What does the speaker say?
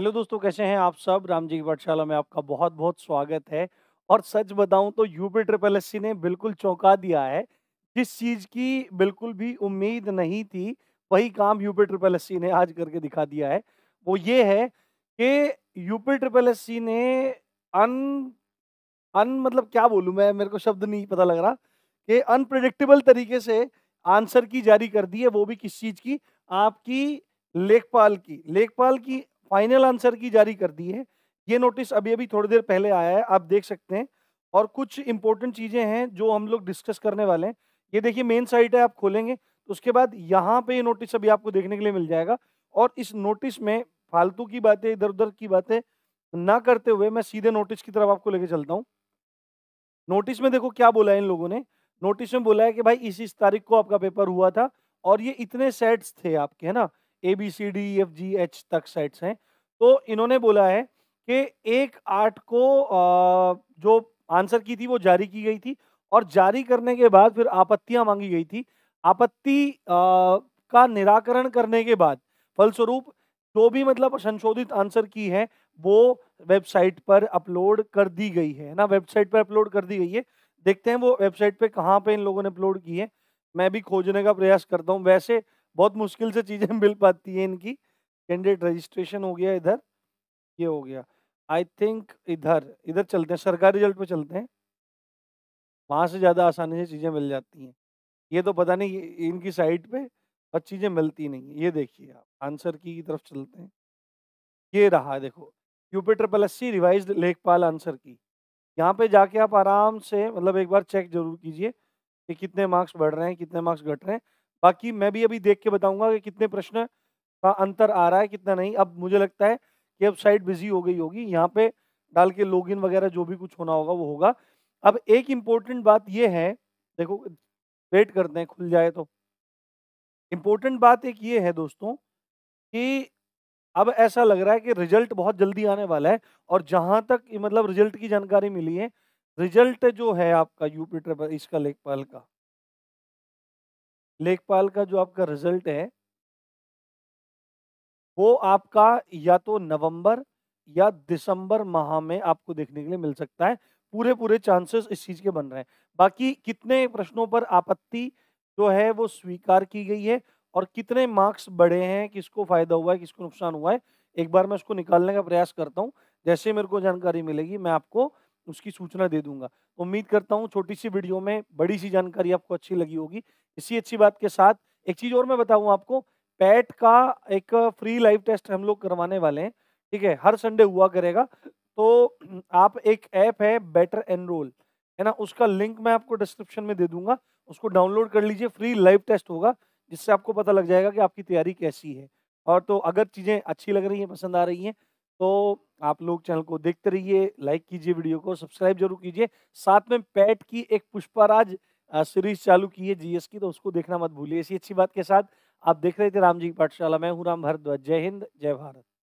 hello दोस्तों कैसे हैं आप सब राम जी की पाठशाला में आपका बहुत बहुत स्वागत है और सच बताऊं तो यूपी ट्रिपल एस ने बिल्कुल चौंका दिया है जिस चीज़ की बिल्कुल भी उम्मीद नहीं थी वही काम यूपी ट्रिपल एस ने आज करके दिखा दिया है वो ये है कि यूपी ट्रिपल एस ने अन अन मतलब क्या बोलूँ मैं मेरे को शब्द नहीं पता लग रहा कि अनप्रडिक्टेबल तरीके से आंसर की जारी कर दी है वो भी किस चीज़ की आपकी लेखपाल की लेखपाल की फाइनल आंसर की जारी कर दी है ये नोटिस अभी अभी थोड़ी देर पहले आया है आप देख सकते हैं और कुछ इंपॉर्टेंट चीज़ें हैं जो हम लोग डिस्कस करने वाले हैं ये देखिए मेन साइट है आप खोलेंगे तो उसके बाद यहाँ पे ये नोटिस अभी आपको देखने के लिए मिल जाएगा और इस नोटिस में फालतू की बातें इधर उधर की बातें ना करते हुए मैं सीधे नोटिस की तरफ आपको लेके चलता हूँ नोटिस में देखो क्या बोला है इन लोगों ने नोटिस में बोला है कि भाई इस इस तारीख को आपका पेपर हुआ था और ये इतने सेट्स थे आपके है ना A B C D F G H तक सेट्स हैं तो इन्होंने बोला है कि एक आर्ट को जो आंसर की थी वो जारी की गई थी और जारी करने के बाद फिर आपत्तियां मांगी गई थी आपत्ति का निराकरण करने के बाद फलस्वरूप जो भी मतलब संशोधित आंसर की है वो वेबसाइट पर अपलोड कर दी गई है ना वेबसाइट पर अपलोड कर दी गई है देखते हैं वो वेबसाइट पे कहाँ पे इन लोगों ने अपलोड की है मैं भी खोजने का प्रयास करता हूँ वैसे बहुत मुश्किल से चीज़ें मिल पाती हैं इनकी कैंडिडेट रजिस्ट्रेशन हो गया इधर ये हो गया आई थिंक इधर इधर चलते हैं सरकारी रिजल्ट पे चलते हैं वहाँ से ज़्यादा आसानी से चीज़ें मिल जाती हैं ये तो पता नहीं इनकी साइट पे और चीज़ें मिलती नहीं ये देखिए आप आंसर की तरफ चलते हैं ये रहा देखो UP triple S C revise लेखपाल आंसर की यहाँ पे जाके आप आराम से मतलब एक बार चेक जरूर कीजिए कि कितने मार्क्स बढ़ रहे हैं कितने मार्क्स घट रहे हैं बाकी मैं भी अभी देख के बताऊंगा कि कितने प्रश्न का अंतर आ रहा है कितना नहीं अब मुझे लगता है कि अब साइट बिजी हो गई होगी यहाँ पे डाल के इन वगैरह जो भी कुछ होना होगा वो होगा अब एक इम्पोर्टेंट बात ये है देखो वेट करते हैं खुल जाए तो इम्पोर्टेंट बात एक ये है दोस्तों कि अब ऐसा लग रहा है कि रिजल्ट बहुत जल्दी आने वाला है और जहाँ तक मतलब रिजल्ट की जानकारी मिली है रिजल्ट जो है आपका यूपी ट्रिपल इसका लेखपाल का लेखपाल का जो आपका रिजल्ट है वो आपका या तो नवंबर या दिसंबर माह में आपको देखने के लिए मिल सकता है पूरे पूरे चांसेस इस चीज के बन रहे हैं बाकी कितने प्रश्नों पर आपत्ति जो है वो स्वीकार की गई है और कितने मार्क्स बढ़े हैं किसको फायदा हुआ है किसको नुकसान हुआ है एक बार मैं उसको निकालने का प्रयास करता हूँ जैसे मेरे को जानकारी मिलेगी मैं आपको उसकी सूचना दे दूंगा उम्मीद करता हूँ छोटी सी वीडियो में बड़ी सी जानकारी आपको अच्छी लगी होगी इसी अच्छी बात के साथ एक चीज़ और मैं बताऊँ आपको पैट का एक फ्री लाइव टेस्ट हम लोग करवाने वाले हैं ठीक है हर संडे हुआ करेगा तो आप एक ऐप है बेटर एनरोल है ना उसका लिंक मैं आपको डिस्क्रिप्शन में दे दूंगा उसको डाउनलोड कर लीजिए फ्री लाइव टेस्ट होगा जिससे आपको पता लग जाएगा कि आपकी तैयारी कैसी है और तो अगर चीज़ें अच्छी लग रही हैं पसंद आ रही हैं तो आप लोग चैनल को देखते रहिए लाइक कीजिए वीडियो को सब्सक्राइब जरूर कीजिए साथ में पैट की एक पुष्पाराज सीरीज चालू की है जीएस की तो उसको देखना मत भूलिए इसी अच्छी बात के साथ आप देख रहे थे राम जी की पाठशाला मैं हूँ राम भारद्वाज जय हिंद जय भारत